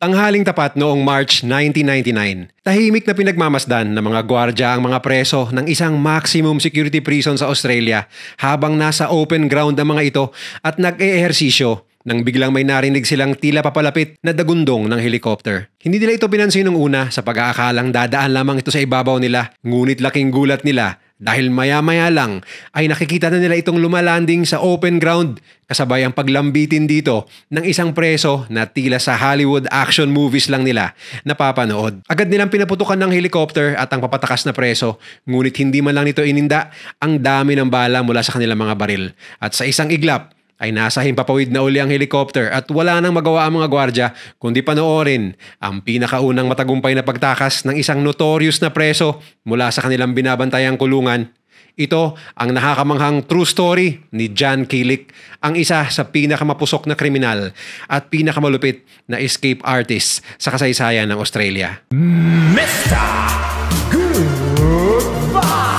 Tanghaling tapat noong March 1999, tahimik na pinagmamasdan ng mga gwardya ang mga preso ng isang maximum security prison sa Australia habang nasa open ground ang mga ito at nag-eehersisyo nang biglang may narinig silang tila papalapit na dagundong ng helicopter. Hindi nila ito pinansin nung una sa pag-aakalang dadaan lamang ito sa ibabaw nila, ngunit laking gulat nila dahil maya-maya lang ay nakikita na nila itong lumalanding sa open ground kasabay ang paglambitin dito ng isang preso na tila sa Hollywood action movies lang nila napapanood. Agad nilang pinaputukan ng helicopter at ang papatakas na preso ngunit hindi man lang nito ininda ang dami ng bala mula sa kanilang mga baril. At sa isang iglap ay nasa himpapawid na uli ang helikopter at wala nang magawa ang mga gwardya kundi panoorin ang pinakaunang matagumpay na pagtakas ng isang notorious na preso mula sa kanilang binabantayang kulungan. Ito ang nakakamanghang true story ni John Kilik, ang isa sa pinakamapusok na kriminal at pinakamalupit na escape artist sa kasaysayan ng Australia. Mr. Goodbye!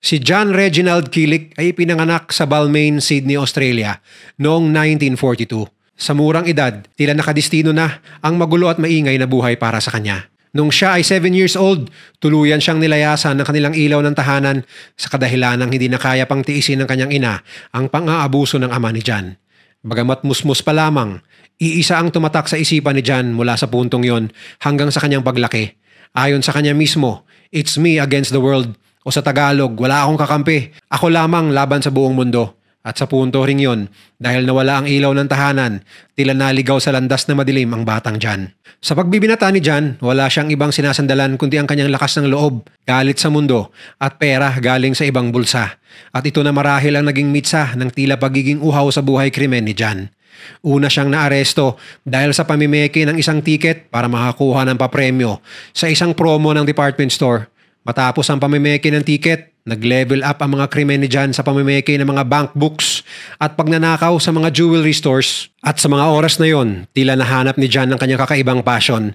Si John Reginald Kilik ay ipinanganak sa Balmain, Sydney, Australia noong 1942. Sa murang edad, tila nakadistino na ang magulo at maingay na buhay para sa kanya. Nung siya ay 7 years old, tuluyan siyang nilayasan ng kanilang ilaw ng tahanan sa kadahilan ng hindi na kaya pang tiisin ng kanyang ina ang pang-aabuso ng ama ni John. Bagamat musmus pa lamang, iisa ang tumatak sa isipan ni John mula sa puntong yon hanggang sa kanyang paglaki. Ayon sa kanya mismo, it's me against the world o sa Tagalog, wala akong kakampi. Ako lamang laban sa buong mundo. At sa punto ring yon, dahil nawala ang ilaw ng tahanan, tila naligaw sa landas na madilim ang batang Jan. Sa pagbibinata ni Jan, wala siyang ibang sinasandalan kundi ang kanyang lakas ng loob, galit sa mundo, at pera galing sa ibang bulsa. At ito na marahil ang naging mitsa ng tila pagiging uhaw sa buhay krimen ni Jan. Una siyang naaresto dahil sa pamimeke ng isang tiket para makakuha ng papremyo sa isang promo ng department store Matapos ang pamimeke ng tiket, nag-level up ang mga krimen ni John sa pamimeke ng mga bank books at pagnanakaw sa mga jewelry stores at sa mga oras na yon, tila nahanap ni John ang kanyang kakaibang passion.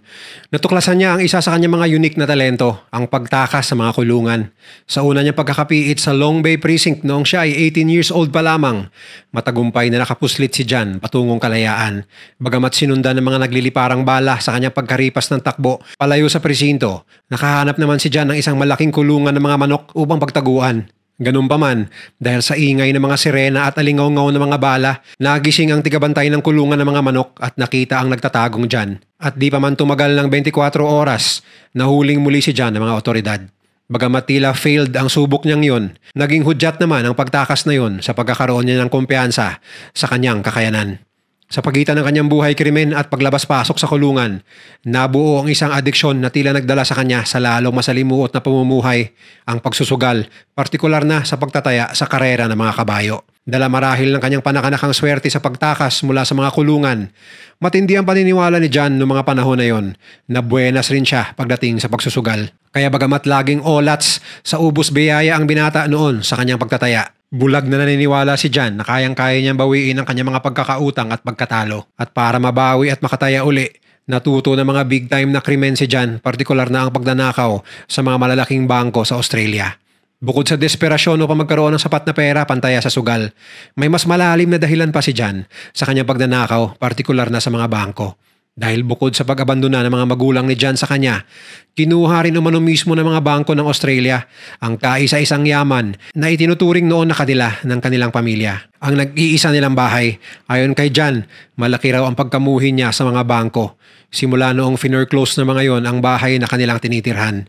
Natuklasan niya ang isa sa kanyang mga unique na talento, ang pagtakas sa mga kulungan. Sa una niyang pagkakapiit sa Long Bay Precinct noong siya ay 18 years old pa lamang, matagumpay na nakapuslit si John patungong kalayaan. Bagamat sinundan ng mga nagliliparang bala sa kanyang pagkaripas ng takbo palayo sa presinto, nakahanap naman si John ng isang malaking kulungan ng mga manok upang pagtaguan. Ganun pa man, dahil sa ingay ng mga sirena at alingaw-ngaw ng mga bala, nagising ang tigabantay ng kulungan ng mga manok at nakita ang nagtatagong Jan. At di pa man tumagal ng 24 oras, nahuling muli si Jan ng mga otoridad. Bagamat tila failed ang subok niyang yon, naging hudyat naman ang pagtakas na yon sa pagkakaroon niya ng kumpiyansa sa kanyang kakayanan. Sa pagitan ng kanyang buhay krimen at paglabas-pasok sa kulungan, nabuo ang isang adiksyon na tila nagdala sa kanya sa lalong masalimuot na pamumuhay ang pagsusugal, partikular na sa pagtataya sa karera ng mga kabayo. Dala marahil ng kanyang panakanakang swerte sa pagtakas mula sa mga kulungan. Matindi ang paniniwala ni John noong mga panahon na yon na buenas rin siya pagdating sa pagsusugal. Kaya bagamat laging olats sa ubos biyaya ang binata noon sa kanyang pagtataya, Bulag na naniniwala si Jan na kayang-kaya niyang bawiin ang kanyang mga pagkakautang at pagkatalo. At para mabawi at makataya uli, natuto ng mga big time na krimen si Jan, partikular na ang pagnanakaw sa mga malalaking bangko sa Australia. Bukod sa desperasyon upang magkaroon ng sapat na pera pantaya sa sugal, may mas malalim na dahilan pa si Jan sa kanyang pagnanakaw, partikular na sa mga bangko. Dahil bukod sa pag-abandona ng mga magulang ni John sa kanya, kinuha rin umano mismo ng mga bangko ng Australia ang kaisa-isang yaman na itinuturing noon na kadila ng kanilang pamilya. Ang nag-iisa nilang bahay, ayon kay John, malaki raw ang pagkamuhin niya sa mga bangko. Simula noong finorclose na mga yon ang bahay na kanilang tinitirhan.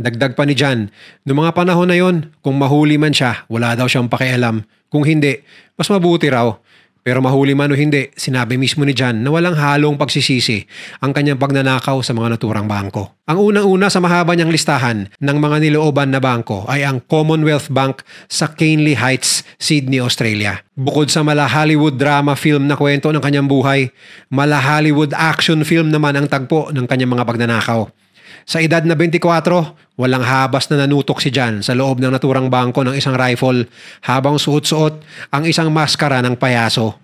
Dagdag pa ni John, noong mga panahon na yon, kung mahuli man siya, wala daw siyang pakialam. Kung hindi, mas mabuti raw pero mahuli man o hindi, sinabi mismo ni John na walang halong pagsisisi ang kanyang pagnanakaw sa mga naturang bangko. Ang unang-una sa mahaba niyang listahan ng mga nilooban na bangko ay ang Commonwealth Bank sa Canley Heights, Sydney, Australia. Bukod sa mala Hollywood drama film na kwento ng kanyang buhay, mala Hollywood action film naman ang tagpo ng kanyang mga pagnanakaw. Sa edad na 24, walang habas na nanutok si Jan sa loob ng naturang bangko ng isang rifle habang suot-suot ang isang maskara ng payaso.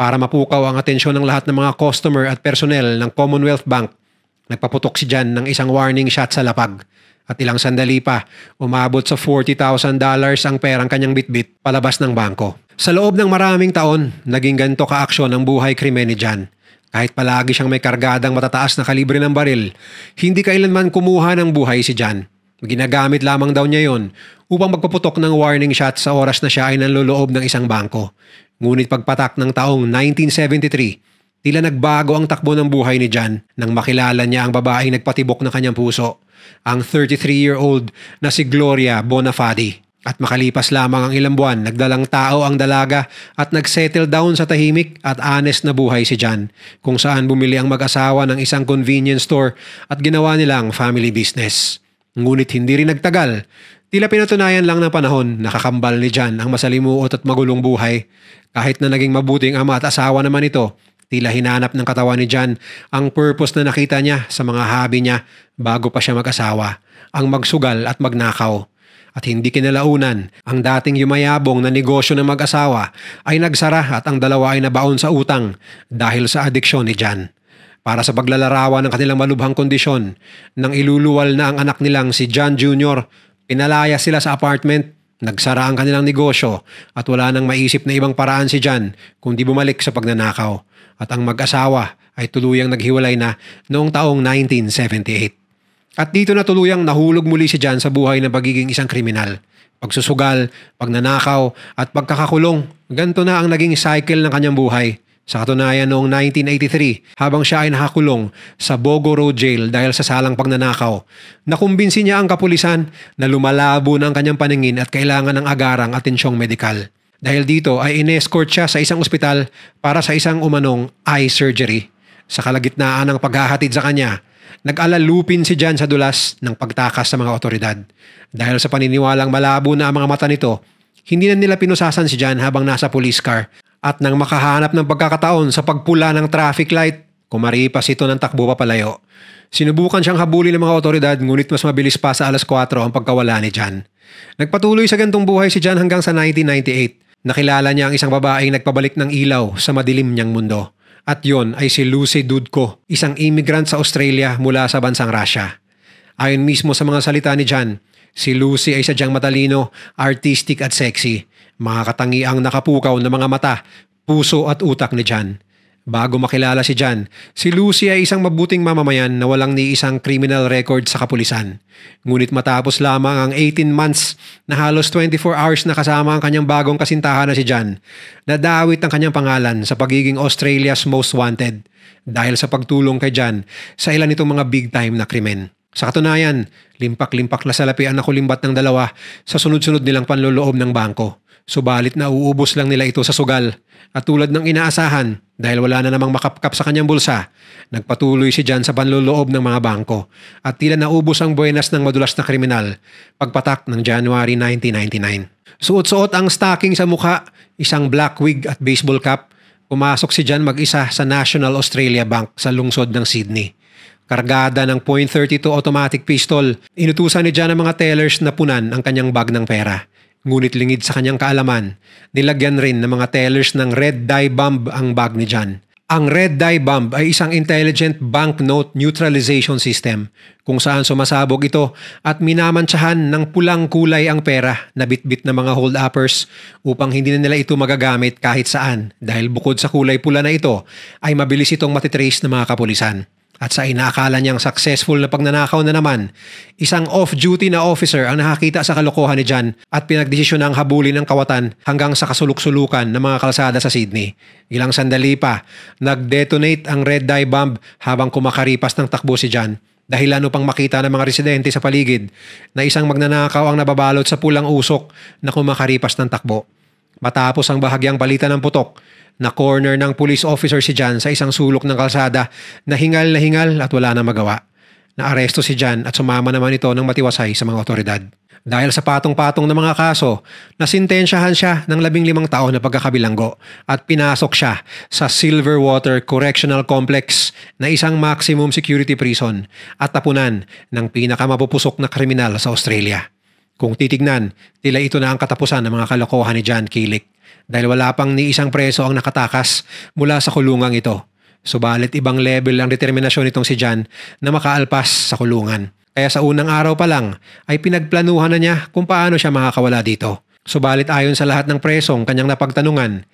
Para mapukaw ang atensyon ng lahat ng mga customer at personnel ng Commonwealth Bank, nagpaputok si Jan ng isang warning shot sa lapag. At ilang sandali pa, umabot sa $40,000 ang perang kanyang bitbit palabas ng bangko. Sa loob ng maraming taon, naging ganito kaaksyon ang buhay krimen ni Jan. Kahit palagi siyang may kargadang matataas na kalibre ng baril, hindi kailanman kumuha ng buhay si Jan. Ginagamit lamang daw niya yon upang magpaputok ng warning shot sa oras na siya ay nanloloob ng isang bangko. Ngunit pagpatak ng taong 1973, tila nagbago ang takbo ng buhay ni Jan nang makilala niya ang babaeng nagpatibok ng kanyang puso, ang 33-year-old na si Gloria Bonafade. At makalipas lamang ang ilang buwan, nagdalang tao ang dalaga at nagsettle down sa tahimik at honest na buhay si John, kung saan bumili ang mag-asawa ng isang convenience store at ginawa nilang family business. Ngunit hindi rin nagtagal. Tila pinatunayan lang ng panahon, nakakambal ni John ang masalimuot at magulong buhay. Kahit na naging mabuting ama at asawa naman ito, tila hinanap ng katawan ni John ang purpose na nakita niya sa mga hobby niya bago pa siya mag-asawa, ang magsugal at magnakaw at hindi kinalaunan, ang dating yumayabong na negosyo ng mag-asawa ay nagsara at ang dalawa ay nabaon sa utang dahil sa adiksyon ni Jan. Para sa paglalarawan ng kanilang malubhang kondisyon, nang iluluwal na ang anak nilang si Jan Jr., pinalaya sila sa apartment, nagsara ang kanilang negosyo at wala nang maisip na ibang paraan si Jan kundi bumalik sa pagnanakaw. At ang mag-asawa ay tuluyang naghiwalay na noong taong 1978. At dito na tuluyang nahulog muli si John sa buhay ng pagiging isang kriminal. Pagsusugal, pagnanakaw, at pagkakakulong. Ganto na ang naging cycle ng kanyang buhay. Sa katunayan noong 1983, habang siya ay nakakulong sa Bogo Road Jail dahil sa salang pagnanakaw, nakumbinsi niya ang kapulisan na lumalabo na ang kanyang paningin at kailangan ng agarang atensyong medikal. Dahil dito ay inescort siya sa isang ospital para sa isang umanong eye surgery. Sa kalagitnaan ng paghahatid sa kanya Nag-alalupin si John sa dulas ng pagtakas sa mga otoridad. Dahil sa paniniwalang malabo na ang mga mata nito, hindi na nila pinusasan si John habang nasa police car at nang makahanap ng pagkakataon sa pagpula ng traffic light, kumaripas ito ng takbo papalayo. Sinubukan siyang habulin ng mga otoridad ngunit mas mabilis pa sa alas 4 ang pagkawala ni John. Nagpatuloy sa gantong buhay si John hanggang sa 1998. Nakilala niya ang isang babaeng nagpabalik ng ilaw sa madilim niyang mundo. At yon ay si Lucy Dudko, isang immigrant sa Australia mula sa bansang Russia. Ayon mismo sa mga salita ni Jan, si Lucy ay sadyang matalino, artistic at sexy. Mga katangiang nakapukaw ng mga mata, puso at utak ni Jan. Bago makilala si Jan, si Lucy ay isang mabuting mamamayan na walang ni isang criminal record sa kapulisan. Ngunit matapos lamang ang 18 months na halos 24 hours na kasama ang kanyang bagong kasintahan na si Jan, nadawit ang kanyang pangalan sa pagiging Australia's Most Wanted dahil sa pagtulong kay Jan sa ilan itong mga big-time na krimen. Sa katunayan, limpak-limpak na salapi ang nakulimbat ng dalawa sa sunod-sunod nilang panloloob ng bangko. Subalit na uubos lang nila ito sa sugal at tulad ng inaasahan, dahil wala na namang makapkap sa kanyang bulsa, nagpatuloy si Jan sa panluloob ng mga bangko at tila naubos ang buenas ng madulas na kriminal pagpatak ng January 1999. Suot-suot ang stocking sa mukha, isang black wig at baseball cap, pumasok si Jan mag-isa sa National Australia Bank sa lungsod ng Sydney. Kargada ng .32 automatic pistol, inutusan ni Jan ang mga tellers na punan ang kanyang bag ng pera. Ngunit lingid sa kanyang kaalaman, nilagyan rin ng mga tellers ng red dye bomb ang bag ni John. Ang red dye bomb ay isang intelligent banknote neutralization system kung saan sumasabog ito at minamantsahan ng pulang kulay ang pera na bitbit ng mga hold-uppers upang hindi na nila ito magagamit kahit saan dahil bukod sa kulay pula na ito ay mabilis itong matitrace ng mga kapulisan. At sa inakala niyang successful na pagnanakaw na naman, isang off-duty na officer ang nakakita sa kalokohan ni John at pinagdesisyon ang habulin ng kawatan hanggang sa kasuluk-sulukan ng mga kalsada sa Sydney. Ilang sandali pa, nag-detonate ang red dye bomb habang kumakaripas ng takbo si John dahil ano pang makita ng mga residente sa paligid na isang magnanakaw ang nababalot sa pulang usok na kumakaripas ng takbo. Matapos ang bahagyang balita ng putok, na-corner ng police officer si Jan sa isang sulok ng kalsada na hingal na hingal at wala na magawa. Naaresto si Jan at sumama naman ito ng matiwasay sa mga otoridad. Dahil sa patong-patong na mga kaso, nasintensyahan siya ng labing limang taon na pagkakabilanggo at pinasok siya sa Silverwater Correctional Complex na isang maximum security prison at tapunan ng pinakamapupusok na kriminal sa Australia. Kung titignan, tila ito na ang katapusan ng mga kalokohan ni John Kilik dahil wala pang ni isang preso ang nakatakas mula sa kulungang ito. Subalit ibang level ang determinasyon nitong si Jan na makaalpas sa kulungan. Kaya sa unang araw pa lang ay pinagplanuhan na niya kung paano siya makakawala dito. Subalit ayon sa lahat ng presong kanyang napagtanungan,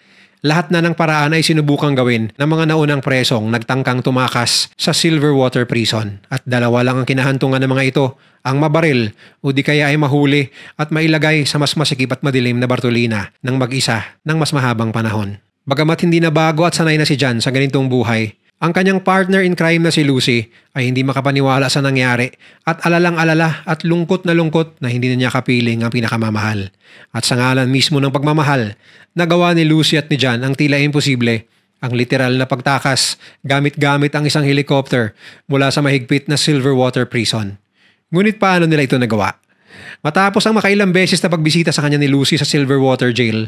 lahat na ng paraan ay sinubukang gawin ng mga naunang presong nagtangkang tumakas sa Silverwater Prison at dalawa lang ang kinahantungan ng mga ito, ang mabaril o di kaya ay mahuli at mailagay sa mas masikip at madilim na Bartolina ng mag-isa ng mas mahabang panahon. Bagamat hindi na bago at sanay na si Jan sa ganitong buhay, ang kanyang partner in crime na si Lucy ay hindi makapaniwala sa nangyari at alalang-alala at lungkot na lungkot na hindi na niya kapiling ang pinakamamahal. At sa ngalan mismo ng pagmamahal, nagawa ni Lucy at ni John ang tila imposible ang literal na pagtakas gamit-gamit ang isang helicopter mula sa mahigpit na Silverwater Prison. Ngunit paano nila ito nagawa? Matapos ang makailang beses na pagbisita sa kanya ni Lucy sa Silverwater Jail,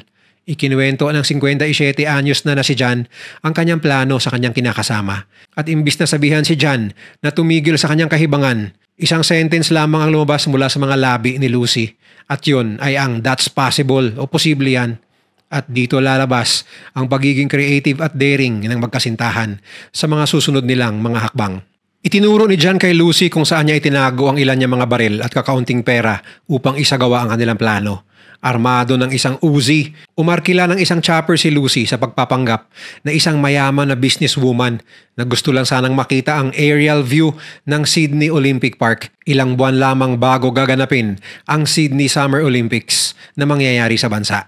Ikinuwento ng 57 anyos na na si John ang kanyang plano sa kanyang kinakasama. At imbis na sabihan si John na tumigil sa kanyang kahibangan, isang sentence lamang ang lumabas mula sa mga labi ni Lucy. At yun ay ang that's possible o posible yan. At dito lalabas ang pagiging creative at daring ng magkasintahan sa mga susunod nilang mga hakbang. Itinuro ni John kay Lucy kung saan niya itinago ang ilan niya mga baril at kakaunting pera upang isagawa ang kanilang plano. Armado ng isang Uzi, umarkila ng isang chopper si Lucy sa pagpapanggap na isang mayaman na businesswoman na gusto lang sanang makita ang aerial view ng Sydney Olympic Park ilang buwan lamang bago gaganapin ang Sydney Summer Olympics na mangyayari sa bansa.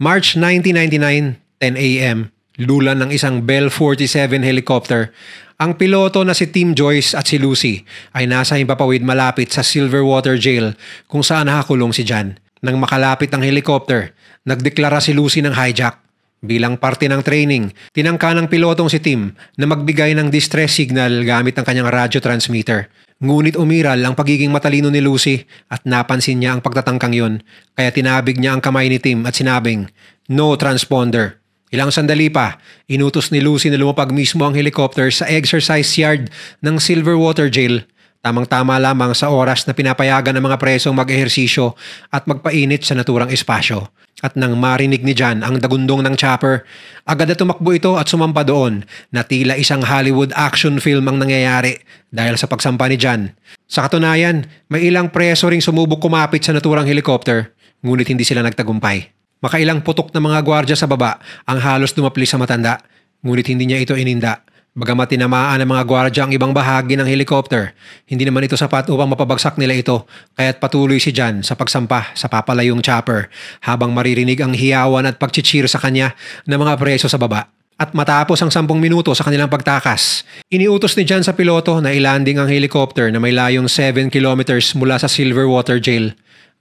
March 1999, 10 a.m lula ng isang Bell 47 helicopter, ang piloto na si Tim Joyce at si Lucy ay nasa himpapawid malapit sa Silverwater Jail kung saan nakakulong si Jan. Nang makalapit ang helicopter, nagdeklara si Lucy ng hijack. Bilang parte ng training, tinangka ng pilotong si Tim na magbigay ng distress signal gamit ang kanyang radio transmitter. Ngunit umiral ang pagiging matalino ni Lucy at napansin niya ang pagtatangkang yun, kaya tinabig niya ang kamay ni Tim at sinabing, No transponder. Ilang sandali pa, inutos ni Lucy na lumapag mismo ang helicopter sa exercise yard ng Silverwater Jail. Tamang-tama lamang sa oras na pinapayagan ng mga presong mag-ehersisyo at magpainit sa naturang espasyo. At nang marinig ni Jan ang dagundong ng chopper, agad na tumakbo ito at sumampa doon na tila isang Hollywood action film ang nangyayari dahil sa pagsampa ni Jan. Sa katunayan, may ilang preso ring sumubok kumapit sa naturang helikopter, ngunit hindi sila nagtagumpay. Makailang putok ng mga gwardya sa baba ang halos dumapli sa matanda, ngunit hindi niya ito ininda. Bagamat tinamaan ng mga gwardya ang ibang bahagi ng helicopter, hindi naman ito sapat upang mapabagsak nila ito, kaya't patuloy si Jan sa pagsampa sa papalayong chopper habang maririnig ang hiyawan at pagchichir sa kanya ng mga preso sa baba. At matapos ang sampung minuto sa kanilang pagtakas, iniutos ni Jan sa piloto na ilanding ang helicopter na may layong 7 kilometers mula sa Silverwater Jail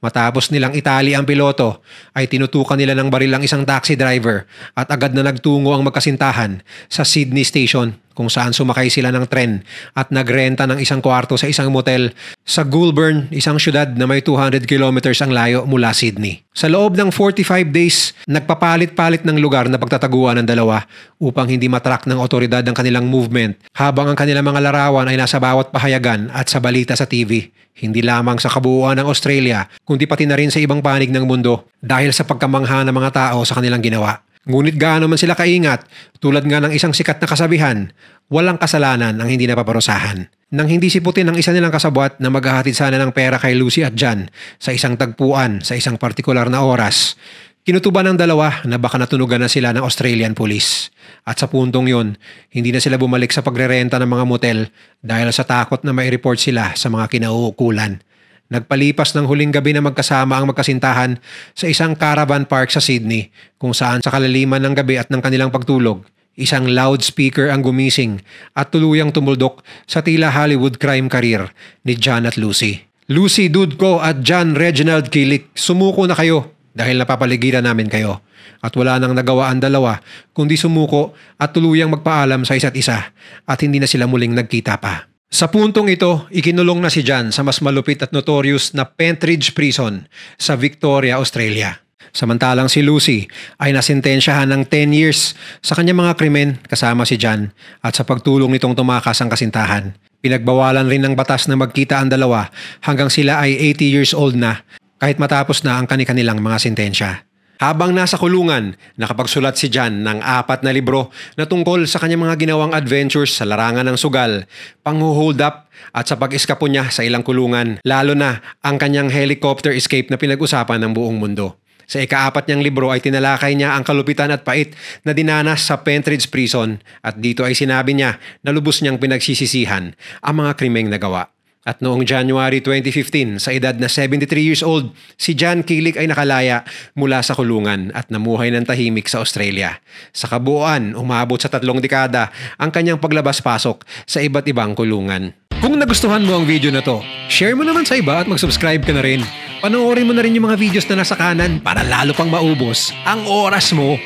Matapos nilang itali ang piloto, ay tinutukan nila ng baril ang isang taxi driver at agad na nagtungo ang magkasintahan sa Sydney Station kung saan sumakay sila ng tren at nagrenta ng isang kwarto sa isang motel sa Goulburn, isang syudad na may 200 kilometers ang layo mula Sydney. Sa loob ng 45 days, nagpapalit-palit ng lugar na pagtataguan ng dalawa upang hindi matrack ng otoridad ang kanilang movement habang ang kanilang mga larawan ay nasa bawat pahayagan at sa balita sa TV, hindi lamang sa kabuuan ng Australia kundi pati na rin sa ibang panig ng mundo dahil sa pagkamangha ng mga tao sa kanilang ginawa. Ngunit gaano man sila kaingat, tulad nga ng isang sikat na kasabihan, walang kasalanan ang hindi napaparusahan. Nang hindi siputin ang isa nilang kasabwat na maghahatid sana ng pera kay Lucy at John sa isang tagpuan sa isang partikular na oras, kinutuban ng dalawa na baka natunugan na sila ng Australian Police. At sa puntong yon, hindi na sila bumalik sa pagrerenta ng mga motel dahil sa takot na mai-report sila sa mga kinauukulan Nagpalipas ng huling gabi na magkasama ang magkasintahan sa isang caravan park sa Sydney kung saan sa kalaliman ng gabi at ng kanilang pagtulog, isang loudspeaker ang gumising at tuluyang tumuldok sa tila Hollywood crime career ni John at Lucy. Lucy Dudko at John Reginald Kilik, sumuko na kayo dahil napapaligiran namin kayo. At wala nang nagawa ang dalawa kundi sumuko at tuluyang magpaalam sa isa't isa at hindi na sila muling nagkita pa. Sa puntong ito, ikinulong na si John sa mas malupit at notorious na Pentridge Prison sa Victoria, Australia. Samantalang si Lucy ay nasentensyahan ng 10 years sa kanyang mga krimen kasama si John at sa pagtulong nitong tumakas ang kasintahan. Pinagbawalan rin ng batas na magkita ang dalawa hanggang sila ay 80 years old na kahit matapos na ang kanilang mga sentensya. Habang nasa kulungan, nakapagsulat si John ng apat na libro na tungkol sa kanyang mga ginawang adventures sa larangan ng sugal, panghuhold up at sa pag-eskapo niya sa ilang kulungan, lalo na ang kanyang helicopter escape na pinag-usapan ng buong mundo. Sa ikaapat niyang libro ay tinalakay niya ang kalupitan at pait na dinanas sa Pentridge Prison at dito ay sinabi niya na lubos niyang pinagsisisihan ang mga krimeng nagawa. At noong January 2015, sa edad na 73 years old, si John Kilik ay nakalaya mula sa kulungan at namuhay ng tahimik sa Australia. Sa kabuuan, umabot sa tatlong dekada ang kanyang paglabas-pasok sa iba't ibang kulungan. Kung nagustuhan mo ang video na to, share mo naman sa iba at mag-subscribe ka na rin. Panoorin mo na rin yung mga videos na nasa kanan para lalo pang maubos ang oras mo